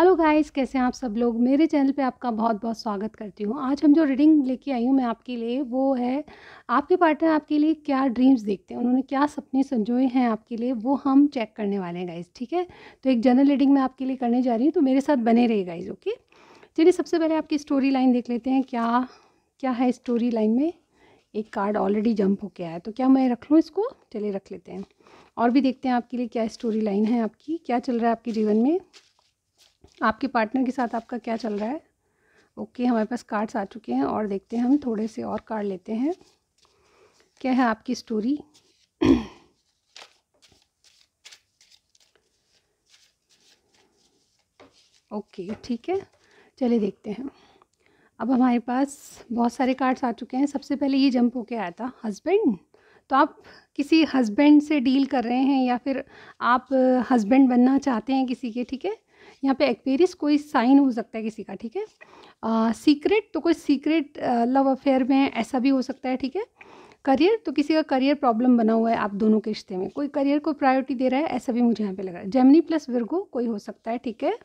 Hello guys कैसे हैं आप सब लोग मेरे चैनल पे आपका बहुत बहुत स्वागत करती हूँ आज हम जो रीडिंग लेके आई हूँ मैं आपके लिए वो है आपके पार्टनर आपके लिए क्या ड्रीम्स देखते हैं उन्होंने क्या सपने संजोए हैं आपके लिए वो हम चेक करने वाले हैं गाइस ठीक है तो एक जनरल रीडिंग मैं आपके लिए करने जा रही हूँ तो मेरे साथ बने रहे गाइज ओके चलिए सबसे पहले आपकी स्टोरी लाइन देख लेते हैं क्या क्या है स्टोरी लाइन में एक कार्ड ऑलरेडी जंप हो गया है तो क्या मैं रख लूँ इसको चलिए रख लेते हैं और भी देखते हैं आपके लिए क्या स्टोरी लाइन है आपकी क्या चल रहा है आपके जीवन में आपके पार्टनर के साथ आपका क्या चल रहा है ओके हमारे पास कार्ड्स आ चुके हैं और देखते हैं हम थोड़े से और कार्ड लेते हैं क्या है आपकी स्टोरी ओके ठीक है चलिए देखते हैं अब हमारे पास बहुत सारे कार्ड्स आ चुके हैं सबसे पहले ये जंप होके आया था हस्बैंड तो आप किसी हस्बैंड से डील कर रहे हैं या फिर आप हस्बैंड बनना चाहते हैं किसी के ठीक है यहाँ पे एक्वेरियस कोई साइन हो सकता है किसी का ठीक है सीक्रेट तो कोई सीक्रेट लव अफेयर में ऐसा भी हो सकता है ठीक है करियर तो किसी का करियर प्रॉब्लम बना हुआ है आप दोनों के रिश्ते में कोई करियर को प्रायोरिटी दे रहा है ऐसा भी मुझे यहाँ पे लग रहा है जेमनी प्लस विरगो कोई हो सकता है ठीक है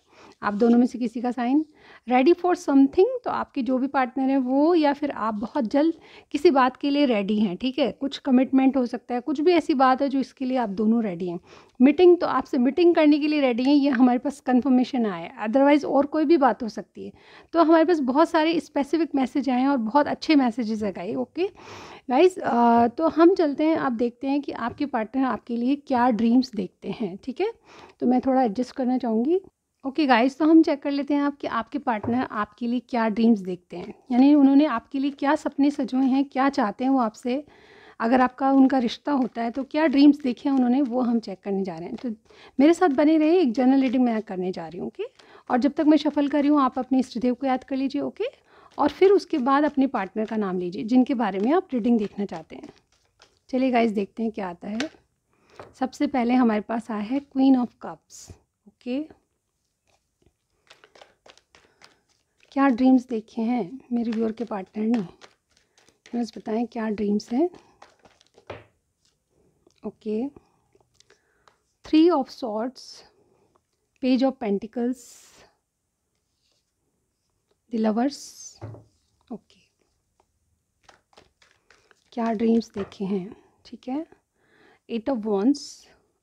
आप दोनों में से किसी का साइन रेडी फॉर समथिंग तो आपके जो भी पार्टनर हैं वो या फिर आप बहुत जल्द किसी बात के लिए रेडी हैं ठीक है कुछ कमिटमेंट हो सकता है कुछ भी ऐसी बात है जो इसके लिए आप दोनों रेडी हैं मीटिंग तो आपसे मीटिंग करने के लिए रेडी हैं ये हमारे पास कन्फर्मेशन आया है अदरवाइज़ और कोई भी बात हो सकती है तो हमारे पास बहुत सारे स्पेसिफिक मैसेज आए हैं और बहुत अच्छे मैसेजेस है गए ओके गाइस तो हम चलते हैं आप देखते हैं कि आपके पार्टनर आपके लिए क्या ड्रीम्स देखते हैं ठीक है तो मैं थोड़ा एडजस्ट करना चाहूँगी ओके okay गाइस तो हम चेक कर लेते हैं आप कि आपके पार्टनर आपके लिए क्या ड्रीम्स देखते हैं यानी उन्होंने आपके लिए क्या सपने सजोए हैं क्या चाहते हैं वो आपसे अगर आपका उनका रिश्ता होता है तो क्या ड्रीम्स देखे हैं उन्होंने वो हम चेक करने जा रहे हैं तो मेरे साथ बने रहे एक जर्नल रीडिंग मैं करने जा रही हूँ ओके okay? और जब तक मैं सफल कर रही हूँ आप अपने इष्टदेव को याद कर लीजिए ओके okay? और फिर उसके बाद अपने पार्टनर का नाम लीजिए जिनके बारे में आप रीडिंग देखना चाहते हैं चलिए गाइज देखते हैं क्या आता है सबसे पहले हमारे पास आया है क्वीन ऑफ कप्स ओके क्या ड्रीम्स देखे हैं मेरे व्यूअर के पार्टनर ने बस बताएं क्या ड्रीम्स हैं okay three of swords page of pentacles the lovers okay क्या ड्रीम्स देखे हैं ठीक है एट ऑफ वॉन्स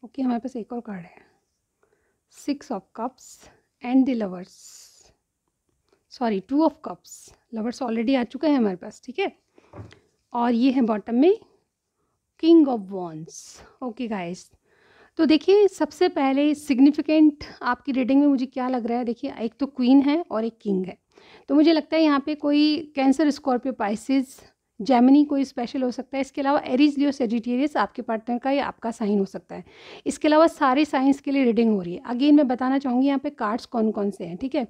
ओके हमारे पास एक और कार्ड है six of cups and the lovers sorry two of cups lovers already आ चुका है हमारे पास ठीक है और ये है बॉटम में king of wands okay guys तो देखिए सबसे पहले सिग्निफिकेंट आपकी रीडिंग में मुझे क्या लग रहा है देखिए एक तो क्वीन है और एक किंग है तो मुझे लगता है यहाँ पे कोई कैंसर स्कॉर्पियो पाइसिस जैमिनी कोई स्पेशल हो सकता है इसके अलावा एरिज लियो सेजिटेरियस आपके पार्टनर का या आपका साइन हो सकता है इसके अलावा सारे साइंस के लिए रीडिंग हो रही है अगेन मैं बताना चाहूँगी यहाँ पे कार्ड्स कौन कौन से हैं ठीक है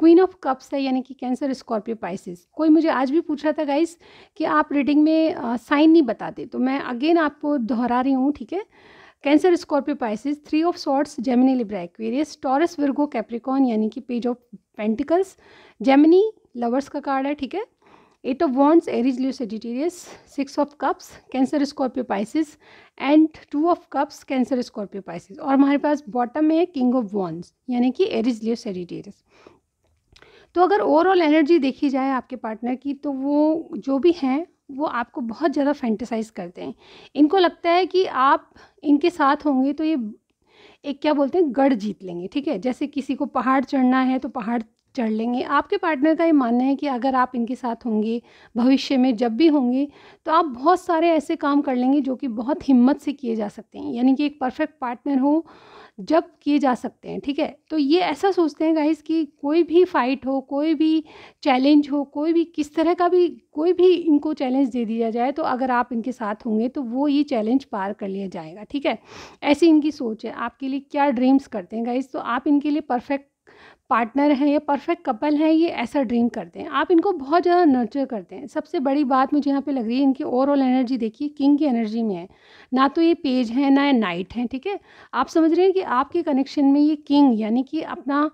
क्वीन ऑफ कप्स है यानी कि कैंसर स्कॉर्पियो पाइसिस कोई मुझे आज भी पूछ रहा था गाइस कि आप रीडिंग में साइन नहीं बताते तो मैं अगेन आपको दोहरा रही हूँ ठीक है Cancer Scorpio Pisces three of swords Gemini Libra Aquarius Taurus Virgo Capricorn यानी कि page of pentacles Gemini lovers का कार्ड है ठीक है eight of wands Aries Leo Sagittarius six of cups Cancer Scorpio Pisces and two of cups Cancer Scorpio Pisces और हमारे पास bottom में है किंग ऑफ वॉन्स यानी कि एरिज लियो सेजिटेरियस तो अगर ओवरऑल एनर्जी देखी जाए आपके पार्टनर की तो वो जो भी हैं वो आपको बहुत ज़्यादा फैंटिसाइज़ करते हैं इनको लगता है कि आप इनके साथ होंगे तो ये एक क्या बोलते हैं गढ़ जीत लेंगे ठीक है जैसे किसी को पहाड़ चढ़ना है तो पहाड़ चढ़ लेंगे आपके पार्टनर का ये मानना है कि अगर आप इनके साथ होंगे भविष्य में जब भी होंगे तो आप बहुत सारे ऐसे काम कर लेंगे जो कि बहुत हिम्मत से किए जा सकते हैं यानी कि एक परफेक्ट पार्टनर हो जब किए जा सकते हैं ठीक है तो ये ऐसा सोचते हैं गाइस कि कोई भी फाइट हो कोई भी चैलेंज हो कोई भी किस तरह का भी कोई भी इनको चैलेंज दे दिया जाए तो अगर आप इनके साथ होंगे तो वो ये चैलेंज पार कर लिया जाएगा ठीक है ऐसी इनकी सोच है आपके लिए क्या ड्रीम्स करते हैं गाइस तो आप इनके लिए परफेक्ट पार्टनर हैं या परफेक्ट कपल हैं ये ऐसा ड्रीम करते हैं आप इनको बहुत ज़्यादा नर्चर करते हैं सबसे बड़ी बात मुझे यहाँ पे लग रही है इनकी ओवरऑल एनर्जी देखिए किंग की एनर्जी में है ना तो ये पेज है ना ये नाइट है ठीक है आप समझ रहे हैं कि आपके कनेक्शन में ये किंग यानी कि अपना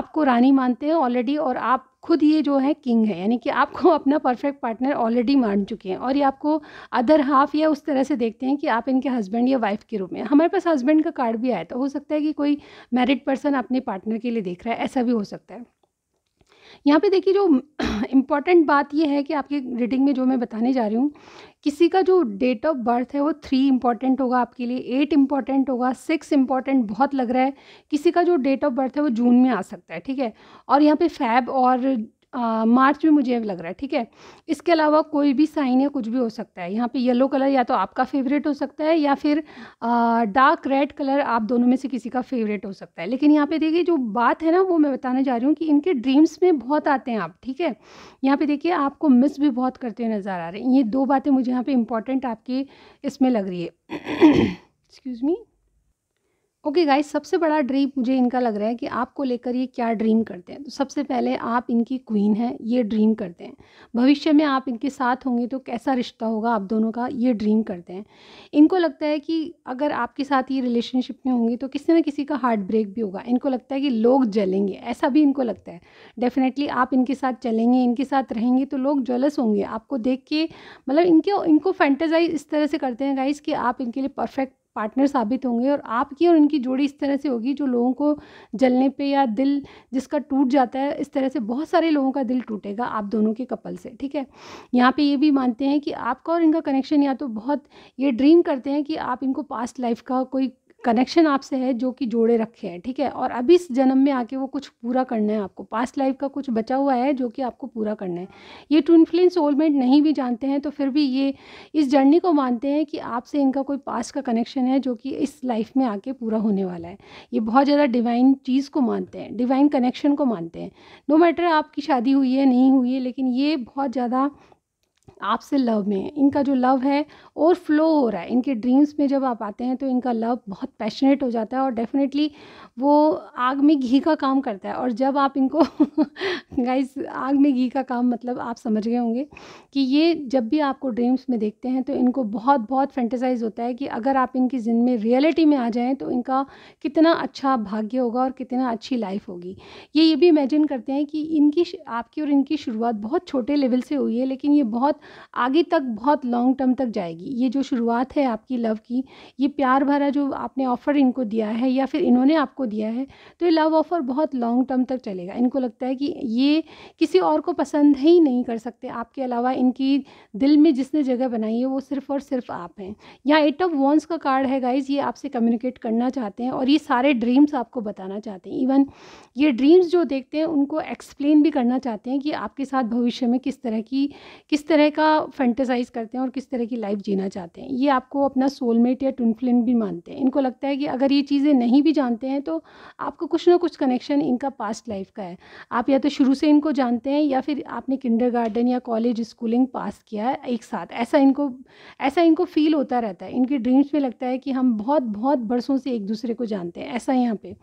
आपको रानी मानते हैं ऑलरेडी और आप खुद ये जो है किंग है यानी कि आपको अपना परफेक्ट पार्टनर ऑलरेडी मान चुके हैं और ये आपको अदर हाफ या उस तरह से देखते हैं कि आप इनके हस्बैंड या वाइफ के रूप में हमारे पास हस्बैंड का कार्ड भी आया तो हो सकता है कि कोई मैरिड पर्सन अपने पार्टनर के लिए देख रहा है ऐसा भी हो सकता है यहाँ पे देखिए जो इम्पॉर्टेंट बात ये है कि आपकी रीडिंग में जो मैं बताने जा रही हूँ किसी का जो डेट ऑफ बर्थ है वो थ्री इम्पॉर्टेंट होगा आपके लिए एट इम्पॉर्टेंट होगा सिक्स इम्पॉर्टेंट बहुत लग रहा है किसी का जो डेट ऑफ बर्थ है वो जून में आ सकता है ठीक है और यहाँ पे फैब और आ, मार्च में मुझे लग रहा है ठीक है इसके अलावा कोई भी साइन या कुछ भी हो सकता है यहाँ पे येलो कलर या तो आपका फेवरेट हो सकता है या फिर आ, डार्क रेड कलर आप दोनों में से किसी का फेवरेट हो सकता है लेकिन यहाँ पे देखिए जो बात है ना वो मैं बताने जा रही हूँ कि इनके ड्रीम्स में बहुत आते हैं आप ठीक है यहाँ पर देखिए आपको मिस भी बहुत करते हुए नज़र आ रहे हैं ये दो बातें मुझे यहाँ पर इंपॉर्टेंट आपकी इसमें लग रही है excuse me okay okay guys सबसे बड़ा ड्रीम मुझे इनका लग रहा है कि आपको लेकर ये क्या ड्रीम करते हैं तो सबसे पहले आप इनकी क्वीन हैं ये ड्रीम करते हैं भविष्य में आप इनके साथ होंगे तो कैसा रिश्ता होगा आप दोनों का ये ड्रीम करते हैं इनको लगता है कि अगर आपके साथ ये रिलेशनशिप में होंगे तो किसी ना किसी का हार्ट ब्रेक भी होगा इनको लगता है कि लोग जलेंगे ऐसा भी इनको लगता है डेफिनेटली आप इनके साथ चलेंगे इनके साथ रहेंगे तो लोग जलस होंगे आपको देख के मतलब इनके इनको फैंटेजाइज इस तरह से करते हैं गाइज़ कि आप इनके लिए परफेक्ट पार्टनर साबित होंगे और आपकी और इनकी जोड़ी इस तरह से होगी जो लोगों को जलने पे या दिल जिसका टूट जाता है इस तरह से बहुत सारे लोगों का दिल टूटेगा आप दोनों के कपल से ठीक है यहाँ पे ये भी मानते हैं कि आपका और इनका कनेक्शन या तो बहुत ये ड्रीम करते हैं कि आप इनको पास्ट लाइफ का कोई कनेक्शन आपसे है जो कि जोड़े रखे हैं ठीक है और अभी इस जन्म में आके वो कुछ पूरा करना है आपको पास्ट लाइफ का कुछ बचा हुआ है जो कि आपको पूरा करना है ये ट्विन फ्लेम सोलमेट नहीं भी जानते हैं तो फिर भी ये इस जर्नी को मानते हैं कि आपसे इनका कोई पास्ट का कनेक्शन है जो कि इस लाइफ में आके पूरा होने वाला है ये बहुत ज़्यादा डिवाइन चीज़ को मानते हैं डिवाइन कनेक्शन को मानते हैं नो मैटर आपकी शादी हुई है नहीं हुई है लेकिन ये बहुत ज़्यादा आपसे लव में है इनका जो लव है और फ्लो हो रहा है इनके ड्रीम्स में जब आप आते हैं तो इनका लव बहुत पैशनेट हो जाता है और डेफिनेटली वो आग में घी का काम करता है और जब आप इनको गाइस आग में घी का काम मतलब आप समझ गए होंगे कि ये जब भी आपको ड्रीम्स में देखते हैं तो इनको बहुत बहुत फैंटेसाइज होता है कि अगर आप इनकी जिंद में रियलिटी में आ जाएँ तो इनका कितना अच्छा भाग्य होगा और कितना अच्छी लाइफ होगी ये ये भी इमेजिन करते हैं कि इनकी आपकी और इनकी शुरुआत बहुत छोटे लेवल से हुई है लेकिन ये बहुत बहुत आगे तक बहुत लॉन्ग टर्म तक जाएगी ये जो शुरुआत है आपकी लव की ये प्यार भरा जो आपने ऑफ़र इनको दिया है या फिर इन्होंने आपको दिया है तो ये लव ऑफ़र बहुत लॉन्ग टर्म तक चलेगा इनको लगता है कि ये किसी और को पसंद ही नहीं कर सकते आपके अलावा इनकी दिल में जिसने जगह बनाई है वो सिर्फ और सिर्फ आप हैं यहाँ एट ऑफ वॉन्स का कार्ड है गाइज ये आपसे कम्युनिकेट करना चाहते हैं और ये सारे ड्रीम्स आपको बताना चाहते हैं इवन ये ड्रीम्स जो देखते हैं उनको एक्सप्लेन भी करना चाहते हैं कि आपके साथ भविष्य में किस तरह की किस तरह तरह का फैंटेसाइज करते हैं और किस तरह की लाइफ जीना चाहते हैं ये आपको अपना सोलमेट या ट्विनफ्लिन भी मानते हैं इनको लगता है कि अगर ये चीज़ें नहीं भी जानते हैं तो आपको कुछ ना कुछ कनेक्शन इनका पास्ट लाइफ का है आप या तो शुरू से इनको जानते हैं या फिर आपने किंडर या कॉलेज स्कूलिंग पास किया है एक साथ ऐसा इनको ऐसा इनको फील होता रहता है इनके ड्रीम्स में लगता है कि हम बहुत बहुत बरसों से एक दूसरे को जानते हैं ऐसा यहाँ पे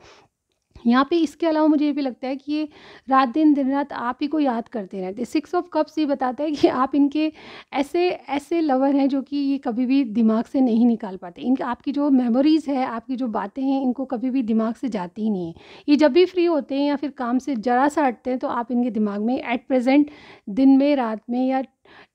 यहाँ पे इसके अलावा मुझे ये भी लगता है कि ये रात दिन दिन रात आप ही को याद करते रहते सिक्स ऑफ कप्स ये बताता है कि आप इनके ऐसे ऐसे लवर हैं जो कि ये कभी भी दिमाग से नहीं निकाल पाते इन आपकी जो मेमोरीज़ है आपकी जो बातें हैं इनको कभी भी दिमाग से जाती ही नहीं है ये जब भी फ्री होते हैं या फिर काम से ज़रा सा हटते हैं तो आप इनके दिमाग में एट प्रेजेंट दिन में रात में या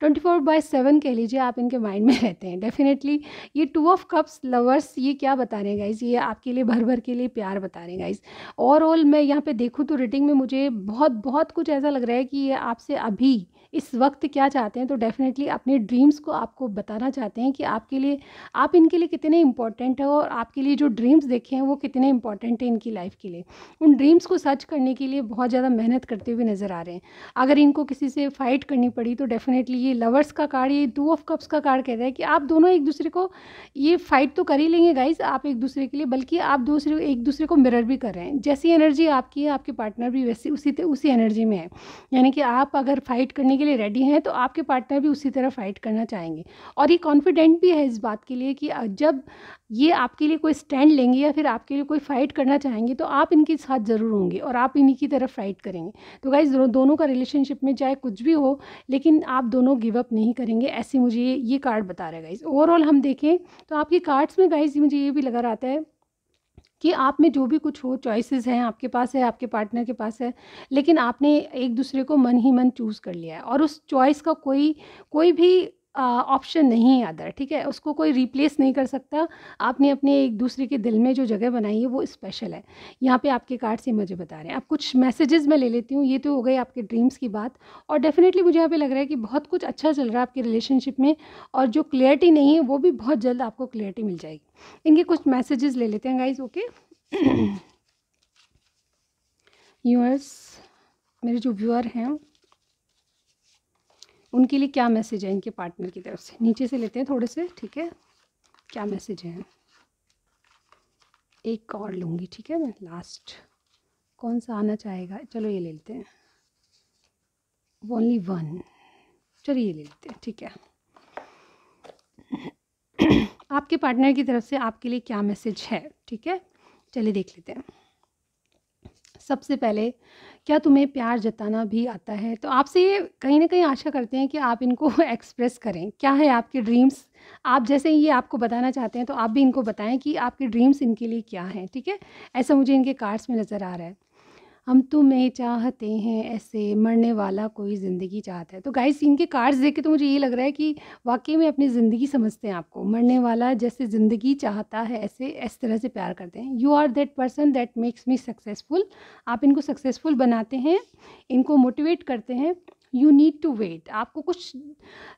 ट्वेंटी फोर बाई सेवन कह लीजिए आप इनके माइंड में रहते हैं डेफिनेटली ये टू ऑफ कप्स लवर्स ये क्या बता रहे हैं गाइज ये आपके लिए भर भर के लिए प्यार बता रहे हैं गाइज ओवरऑल मैं यहाँ पे देखूँ तो रीडिंग में मुझे बहुत बहुत कुछ ऐसा लग रहा है कि ये आपसे अभी इस वक्त क्या चाहते हैं तो डेफिनेटली अपने ड्रीम्स को आपको बताना चाहते हैं कि आपके लिए आप इनके लिए कितने इंपॉर्टेंट है और आपके लिए जो ड्रीम्स देखे हैं वो कितने इंपॉर्टेंट हैं इनकी लाइफ के लिए उन ड्रीम्स को सर्च करने के लिए बहुत ज़्यादा मेहनत करते हुए नज़र आ रहे हैं अगर इनको किसी से फाइट करनी पड़ी तो डेफिनेटली डेफिनेटली ये लवर्स का कार्ड ये टू ऑफ कप्स का कार्ड कह रहा है कि आप दोनों एक दूसरे को ये फाइट तो कर ही लेंगे गाइज आप एक दूसरे के लिए बल्कि आप दूसरे एक दूसरे को मिरर भी कर रहे हैं जैसी एनर्जी आपकी है आपके पार्टनर भी वैसी उसी उसी एनर्जी में है यानी कि आप अगर फाइट करने के लिए रेडी हैं तो आपके पार्टनर भी उसी तरह फाइट करना चाहेंगे और ये कॉन्फिडेंट भी है इस बात के लिए कि जब ये आपके लिए कोई स्टैंड लेंगे या फिर आपके लिए कोई फ़ाइट करना चाहेंगे तो आप इनके साथ ज़रूर होंगे और आप इन्हीं की तरफ फ़ाइट करेंगे तो गाइज दोनों का रिलेशनशिप में चाहे कुछ भी हो लेकिन आप दोनों गिव अप नहीं करेंगे ऐसे मुझे ये ये कार्ड बता रहा है गाइज ओवरऑल हम देखें तो आपके कार्ड्स में गाइज मुझे ये भी लगा रहता है कि आप में जो भी कुछ हो चॉइसेस हैं आपके पास है आपके पार्टनर के पास है लेकिन आपने एक दूसरे को मन ही मन चूज़ कर लिया है और उस चॉइस का कोई कोई भी ऑप्शन नहीं है अदर ठीक है उसको कोई रिप्लेस नहीं कर सकता आपने अपने एक दूसरे के दिल में जो जगह बनाई है वो स्पेशल है यहाँ पे आपके कार्ड से मुझे बता रहे हैं अब कुछ मैसेजेस मैं ले लेती हूँ ये तो हो गई आपके ड्रीम्स की बात और डेफिनेटली मुझे यहाँ पे लग रहा है कि बहुत कुछ अच्छा चल रहा है आपके रिलेशनशिप में और जो क्लियरिटी नहीं है वो भी बहुत जल्द आपको क्लियरिटी मिल जाएगी इनके कुछ मैसेजेस ले लेते हैं गाइज ओके यूअर्स मेरे जो व्यूअर हैं उनके लिए क्या मैसेज है इनके पार्टनर की तरफ से नीचे से लेते हैं थोड़े से ठीक है क्या मैसेज है एक और लूँगी ठीक है मैं लास्ट कौन सा आना चाहेगा चलो ये ले लेते हैं ओनली वन चलो ये ले लेते हैं ठीक है आपके पार्टनर की तरफ से आपके लिए क्या मैसेज है ठीक है चलिए देख लेते हैं सबसे पहले क्या तुम्हें प्यार जताना भी आता है तो आपसे ये कहीं ना कहीं आशा करते हैं कि आप इनको एक्सप्रेस करें क्या है आपके ड्रीम्स आप जैसे ये आपको बताना चाहते हैं तो आप भी इनको बताएं कि आपके ड्रीम्स इनके लिए क्या हैं ठीक है ऐसा मुझे इनके कार्ड्स में नज़र आ रहा है हम तुम्हें चाहते हैं ऐसे मरने वाला कोई ज़िंदगी चाहता है तो गाइस इनके कार्ड्स देख के तो मुझे ये लग रहा है कि वाकई में अपनी ज़िंदगी समझते हैं आपको मरने वाला जैसे ज़िंदगी चाहता है ऐसे इस तरह से प्यार करते हैं you are that person that makes me successful आप इनको सक्सेसफुल बनाते हैं इनको मोटिवेट करते हैं यू नीड टू वेट आपको कुछ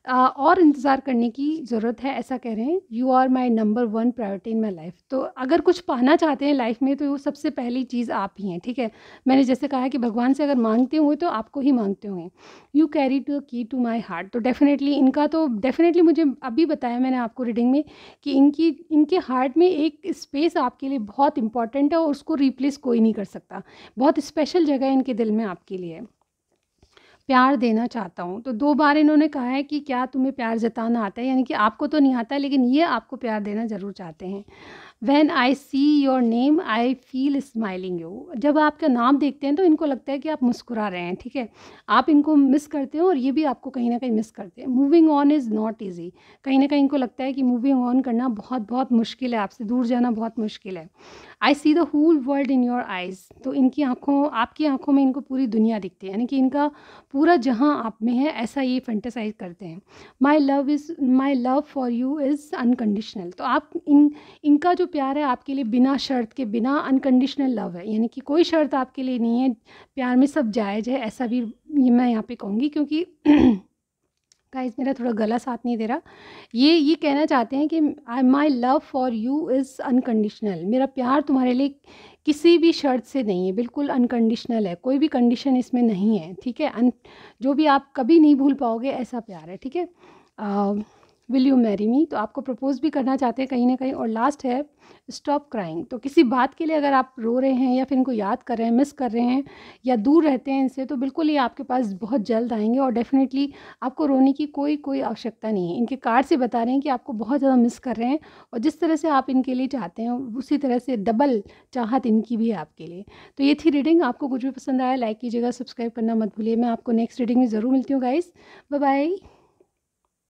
आ, और इंतज़ार करने की ज़रूरत है ऐसा कह रहे हैं you are my number one priority in my life तो अगर कुछ पाना चाहते हैं लाइफ में तो वो सबसे पहली चीज़ आप ही हैं ठीक है मैंने जैसे कहा कि भगवान से अगर मांगते हुए तो आपको ही मांगते हुए you carry to key to my heart तो डेफिनेटली इनका तो डेफिनेटली मुझे अभी बताया मैंने आपको रीडिंग में कि इनकी इनके हार्ट में एक स्पेस आपके लिए बहुत इंपॉर्टेंट है और उसको रिप्लेस कोई नहीं कर सकता बहुत स्पेशल जगह है इनके दिल में आपके लिए प्यार देना चाहता हूँ तो दो बार इन्होंने कहा है कि क्या तुम्हें प्यार जताना आता है यानी कि आपको तो नहीं आता लेकिन ये आपको प्यार देना ज़रूर चाहते हैं when I see your name I feel smiling you जब आपका नाम देखते हैं तो इनको लगता है कि आप मुस्कुरा रहे हैं ठीक है आप इनको मिस करते हो और ये भी आपको कहीं ना कहीं मिस करते हैं moving on is not easy कहीं ना कहीं इनको लगता है कि मूविंग ऑन करना बहुत बहुत मुश्किल है आपसे दूर जाना बहुत मुश्किल है I see the whole world in your eyes तो इनकी आँखों आपकी आँखों में इनको पूरी दुनिया दिखती है यानी कि इनका पूरा जहाँ आप में है ऐसा ये फेंटेसाइज करते हैं my love is my love for you is unconditional तो आप इन इनका जो प्यार है आपके लिए बिना शर्त के बिना अनकंडीशनल लव है यानी कि कोई शर्त आपके लिए नहीं है प्यार में सब जायज़ है ऐसा भी मैं यहाँ पे कहूँगी क्योंकि गाइस मेरा थोड़ा गला साथ नहीं दे रहा ये ये कहना चाहते हैं कि I my love for you is unconditional मेरा प्यार तुम्हारे लिए किसी भी शर्त से नहीं है बिल्कुल अनकंडीशनल है कोई भी कंडीशन इसमें नहीं है ठीक है अन जो भी आप कभी नहीं भूल पाओगे ऐसा प्यार है ठीक है विल यू मैरी मी तो आपको प्रपोज़ भी करना चाहते हैं कहीं ना कहीं और लास्ट है स्टॉप क्राइंग तो किसी बात के लिए अगर आप रो रहे हैं या फिर इनको याद कर रहे हैं मिस कर रहे हैं या दूर रहते हैं इनसे तो बिल्कुल ये आपके पास बहुत जल्द आएंगे और डेफिनेटली आपको रोने की कोई कोई आवश्यकता नहीं है इनके कार्ड से बता रहे हैं कि आपको बहुत ज़्यादा मिस कर रहे हैं और जिस तरह से आप इनके लिए चाहते हैं उसी तरह से डबल चाहत इनकी भी है आपके लिए तो ये थी रीडिंग आपको कुछ भी पसंद आया लाइक कीजिएगा सब्सक्राइब करना मत भूलिए मैं आपको नेक्स्ट रीडिंग में ज़रूर मिलती हूँ गाइस बाय बाय